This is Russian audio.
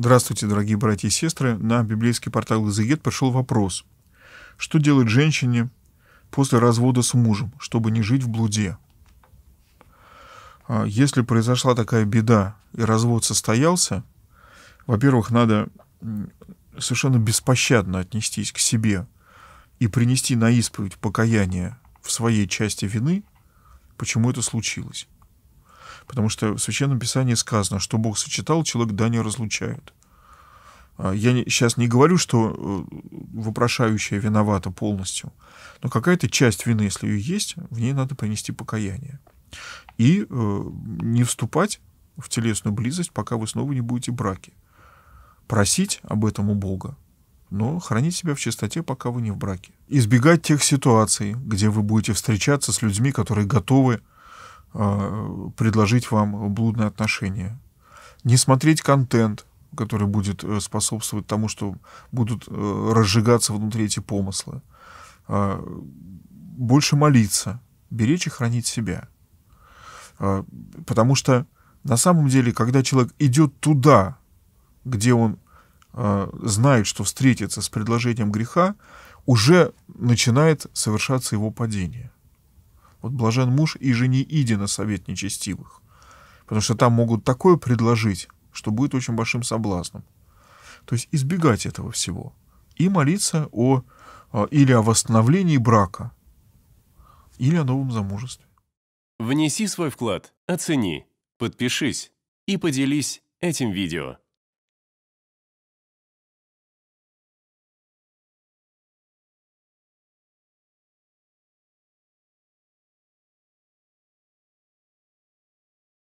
Здравствуйте, дорогие братья и сестры. На библейский портал Изегет пришел вопрос. Что делать женщине после развода с мужем, чтобы не жить в блуде? А, если произошла такая беда и развод состоялся, во-первых, надо совершенно беспощадно отнестись к себе и принести на исповедь покаяние в своей части вины, почему это случилось. Потому что в Священном Писании сказано, что Бог сочетал, человек да не разлучает. А, я не, сейчас не говорю, что э, вопрошающая виновата полностью, но какая-то часть вины, если ее есть, в ней надо принести покаяние. И э, не вступать в телесную близость, пока вы снова не будете браке. Просить об этом у Бога, но хранить себя в чистоте, пока вы не в браке. Избегать тех ситуаций, где вы будете встречаться с людьми, которые готовы а, предложить вам блудные отношения. Не смотреть контент, который будет э, способствовать тому, что будут э, разжигаться внутри эти помыслы. А, больше молиться, беречь и хранить себя. А, потому что на самом деле, когда человек идет туда, где он знает, что встретится с предложением греха, уже начинает совершаться его падение. Вот блажен муж и жени иди на совет нечестивых. Потому что там могут такое предложить, что будет очень большим соблазном. То есть избегать этого всего. И молиться о, а, или о восстановлении брака, или о новом замужестве. Внеси свой вклад, оцени, подпишись и поделись этим видео.